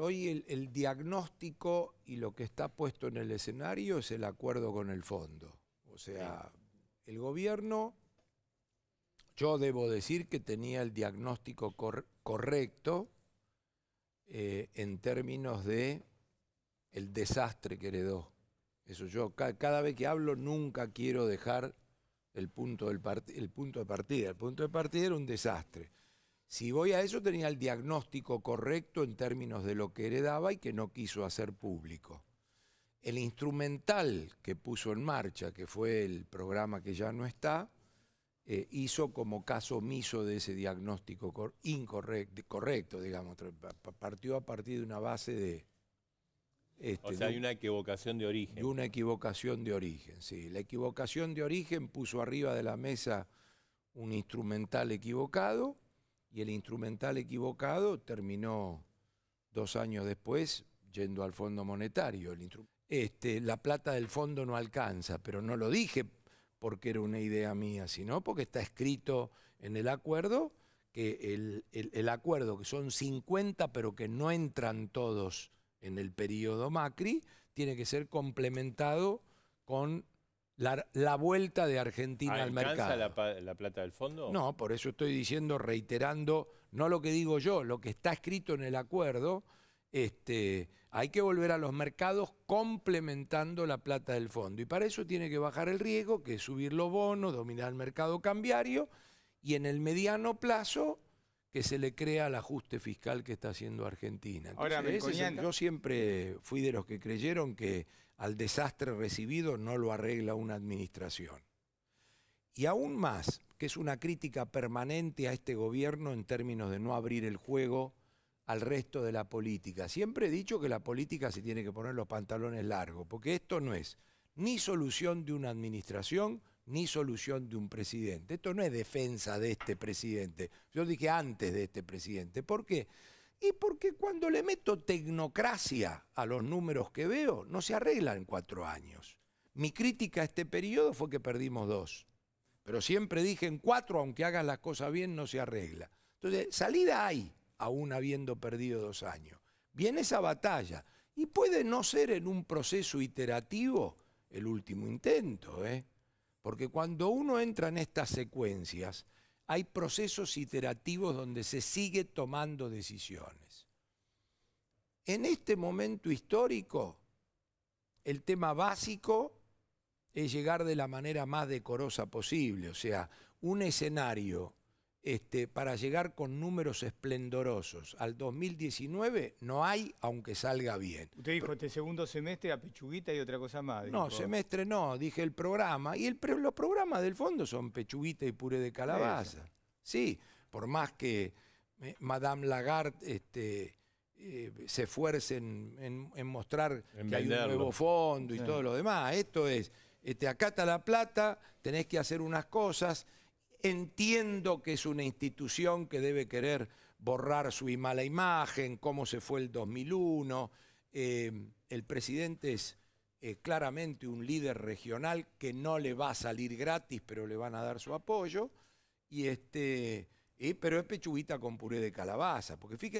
hoy el, diagnóstico y lo que está puesto en el escenario es el acuerdo con el fondo. O sea, el gobierno, yo debo decir que tenía el diagnóstico correcto eh, en términos de el desastre que heredó. Eso yo cada vez que hablo nunca quiero dejar el punto, el punto de partida. El punto de partida era un desastre. Si voy a eso, tenía el diagnóstico correcto en términos de lo que heredaba y que no quiso hacer público. El instrumental que puso en marcha, que fue el programa que ya no está, eh, hizo como caso omiso de ese diagnóstico incorrecto, correcto, digamos, partió a partir de una base de... Este, o sea, hay una equivocación de origen. Y una equivocación de origen, sí. La equivocación de origen puso arriba de la mesa un instrumental equivocado y el instrumental equivocado terminó dos años después yendo al Fondo Monetario. este, la plata del fondo no alcanza, pero no lo dije porque era una idea mía, sino porque está escrito en el acuerdo que el, el acuerdo, que son 50 pero que no entran todos en el periodo Macri, tiene que ser complementado con la, vuelta de Argentina al mercado. la, la, plata del fondo? No, por eso estoy diciendo, reiterando, no lo que digo yo, lo que está escrito en el acuerdo. Este, hay que volver a los mercados complementando la plata del fondo. Y para eso tiene que bajar el riesgo, que es subir los bonos, dominar el mercado cambiario y en el mediano plazo que se le crea el ajuste fiscal que está haciendo Argentina. Ahora, yo siempre fui de los que creyeron que al desastre recibido no lo arregla una administración. Y aún más, que es una crítica permanente a este gobierno en términos de no abrir el juego al resto de la política. Siempre he dicho que la política se tiene que poner los pantalones largos, porque esto no es ni solución de una administración, ni solución de un presidente. Esto no es defensa de este presidente. Yo dije antes de este presidente. ¿Por qué? Y porque cuando le meto tecnocracia a los números que veo, no se arregla en cuatro años. Mi crítica a este periodo fue que perdimos dos. Pero siempre dije en cuatro, aunque hagas las cosas bien, no se arregla. Entonces, salida hay, aún habiendo perdido dos años. Viene esa batalla. Y puede no ser en un proceso iterativo el último intento, ¿eh? Porque cuando uno entra en estas secuencias, hay procesos iterativos donde se sigue tomando decisiones. En este momento histórico, el tema básico es llegar de la manera más decorosa posible, o sea, un escenario este, para llegar con números esplendorosos. Al 2019 no hay, aunque salga bien. Usted dijo este segundo semestre a pechuguita y otra cosa más. No, semestre no, dije el programa. Y los programas del fondo son pechuguita y puré de calabaza. Sí, por más que eh, Madame Lagarde este, eh, se esfuerce en, mostrar que hay un nuevo fondo y todo lo demás. Esto es, este, acá está la plata, tenés que hacer unas cosas Entiendo que es una institución que debe querer borrar su mala imagen, cómo se fue el 2001. Eh, el presidente es eh, claramente un líder regional que no le va a salir gratis, pero le van a dar su apoyo. Y este, pero es pechuguita con puré de calabaza, porque fíjense.